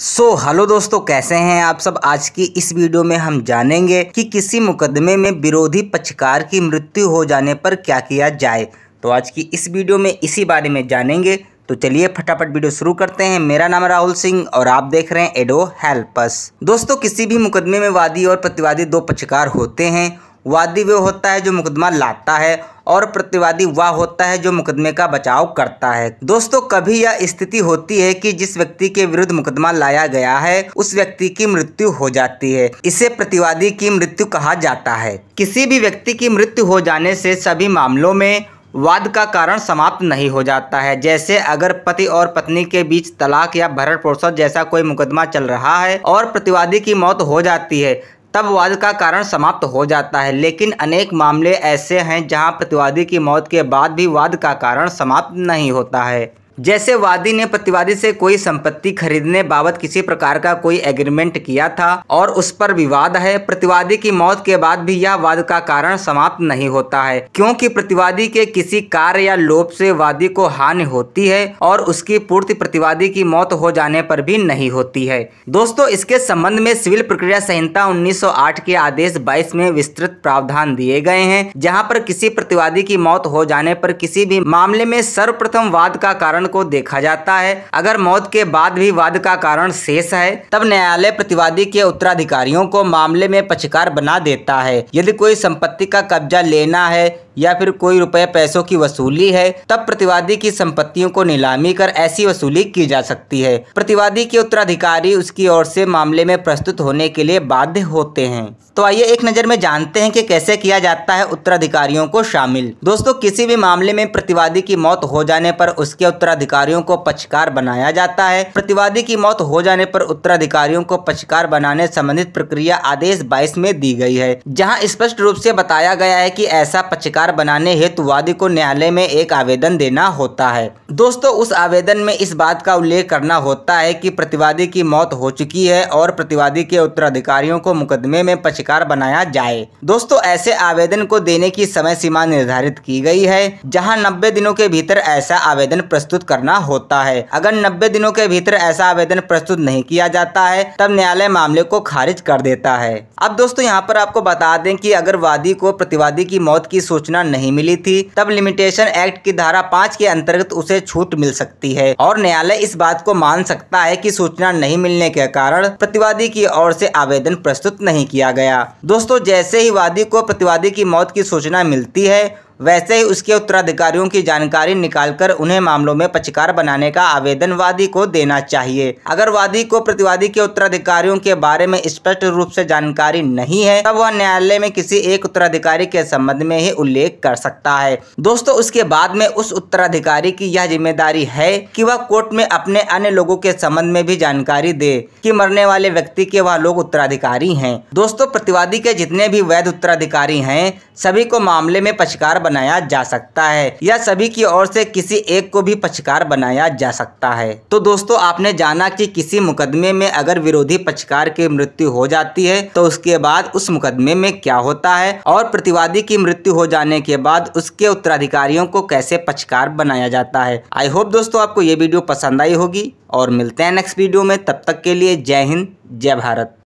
सो so, hello दोस्तों कैसे हैं आप सब आज की इस वीडियो में हम जानेंगे कि किसी मुकदमे में विरोधी पक्षकार की मृत्यु हो जाने पर क्या किया जाए तो आज की इस वीडियो में इसी बारे में जानेंगे तो चलिए फटाफट वीडियो शुरू करते हैं मेरा नाम राहुल सिंह और आप देख रहे हैं एडो हेल्पस दोस्तों किसी भी मुकदमे में वादी और प्रतिवादी दो पक्षकार होते हैं वादी वह होता है जो मुकदमा लाता है और प्रतिवादी वह होता है जो मुकदमे का बचाव करता है दोस्तों कभी यह स्थिति होती है कि जिस व्यक्ति के विरुद्ध मुकदमा लाया गया है उस व्यक्ति की मृत्यु हो जाती है इसे प्रतिवादी की मृत्यु कहा जाता है किसी भी व्यक्ति की मृत्यु हो जाने से सभी मामलों में वाद का कारण समाप्त नहीं हो जाता है जैसे अगर पति और पत्नी के बीच तलाक या भरण पोषण जैसा कोई मुकदमा चल रहा है और प्रतिवादी की मौत हो जाती है तब वाद का कारण समाप्त हो जाता है लेकिन अनेक मामले ऐसे हैं जहां प्रतिवादी की मौत के बाद भी वाद का कारण समाप्त नहीं होता है जैसे वादी ने प्रतिवादी से कोई संपत्ति खरीदने बाबत किसी प्रकार का कोई एग्रीमेंट किया था और उस पर विवाद है प्रतिवादी की मौत के बाद भी यह वाद का कारण समाप्त नहीं होता है क्योंकि प्रतिवादी के किसी कार्य या लोभ से वादी को हानि होती है और उसकी पूर्ति प्रतिवादी की मौत हो जाने पर भी नहीं होती है दोस्तों इसके संबंध में सिविल प्रक्रिया संहिता उन्नीस के आदेश बाईस में विस्तृत प्रावधान दिए गए हैं जहाँ पर किसी प्रतिवादी की मौत हो जाने पर किसी भी मामले में सर्वप्रथम वाद का कारण कारण को देखा जाता है अगर मौत के बाद भी वाद का कारण शेष है तब न्यायालय प्रतिवादी के उत्तराधिकारियों को मामले में पक्षकार बना देता है यदि कोई संपत्ति का कब्जा लेना है या फिर कोई रुपए पैसों की वसूली है तब प्रतिवादी की संपत्तियों को नीलामी कर ऐसी वसूली की जा सकती है प्रतिवादी के उत्तराधिकारी उसकी ओर से मामले में प्रस्तुत होने के लिए बाध्य होते हैं तो आइए एक नज़र में जानते हैं कि कैसे किया जाता है उत्तराधिकारियों को शामिल दोस्तों किसी भी मामले में प्रतिवादी की मौत हो जाने पर उसके उत्तराधिकारी उत्तराधिकारियों को पक्षकार बनाया जाता है प्रतिवादी की मौत हो जाने पर उत्तराधिकारियों को पक्षकार बनाने संबंधित प्रक्रिया आदेश 22 में दी गई है जहां स्पष्ट रूप से बताया गया है कि ऐसा पक्षकार बनाने हेतु वादी को न्यायालय में एक आवेदन देना होता है दोस्तों उस आवेदन में इस बात का उल्लेख करना होता है की प्रतिवादी की मौत हो चुकी है और प्रतिवादी के उत्तराधिकारियों को मुकदमे में पक्षकार बनाया जाए दोस्तों ऐसे आवेदन को देने की समय सीमा निर्धारित की गई है जहां 90 दिनों के भीतर ऐसा आवेदन प्रस्तुत प्रस्तुत करना होता है अगर नब्बे दिनों के भीतर ऐसा आवेदन प्रस्तुत नहीं किया जाता है तब न्यायालय मामले को खारिज कर देता है अब दोस्तों यहाँ पर आपको बता दें कि अगर वादी को प्रतिवादी की मौत की सूचना नहीं मिली थी तब लिमिटेशन एक्ट की धारा पाँच के अंतर्गत उसे छूट मिल सकती है और न्यायालय इस बात को मान सकता है कि सूचना नहीं मिलने के कारण प्रतिवादी की ओर से आवेदन प्रस्तुत नहीं किया गया दोस्तों जैसे ही वादी को प्रतिवादी की मौत की सूचना मिलती है वैसे ही उसके उत्तराधिकारियों की जानकारी निकालकर उन्हें मामलों में पचकार बनाने का आवेदन वादी को देना चाहिए अगर वादी को प्रतिवादी के उत्तराधिकारियों के बारे में स्पष्ट रूप से जानकारी नहीं है तब वह न्यायालय में किसी एक उत्तराधिकारी के संबंध में ही उल्लेख कर सकता है दोस्तों उसके बाद में उस उत्तराधिकारी की यह जिम्मेदारी है की वह कोर्ट में अपने अन्य लोगों के संबंध में भी जानकारी दे की मरने वाले व्यक्ति के वह लोग उत्तराधिकारी है दोस्तों प्रतिवादी के जितने भी वैध उत्तराधिकारी है सभी को मामले में पक्षकार बनाया जा सकता है या सभी की ओर से किसी एक को भी पक्षकार बनाया जा सकता है तो दोस्तों आपने जाना कि किसी मुकदमे में अगर विरोधी पक्षकार की मृत्यु हो जाती है तो उसके बाद उस मुकदमे में क्या होता है और प्रतिवादी की मृत्यु हो जाने के बाद उसके उत्तराधिकारियों को कैसे पक्षकार बनाया जाता है आई होप दोस्तों आपको ये वीडियो पसंद आई होगी और मिलते हैं नेक्स्ट वीडियो में तब तक के लिए जय हिंद जय भारत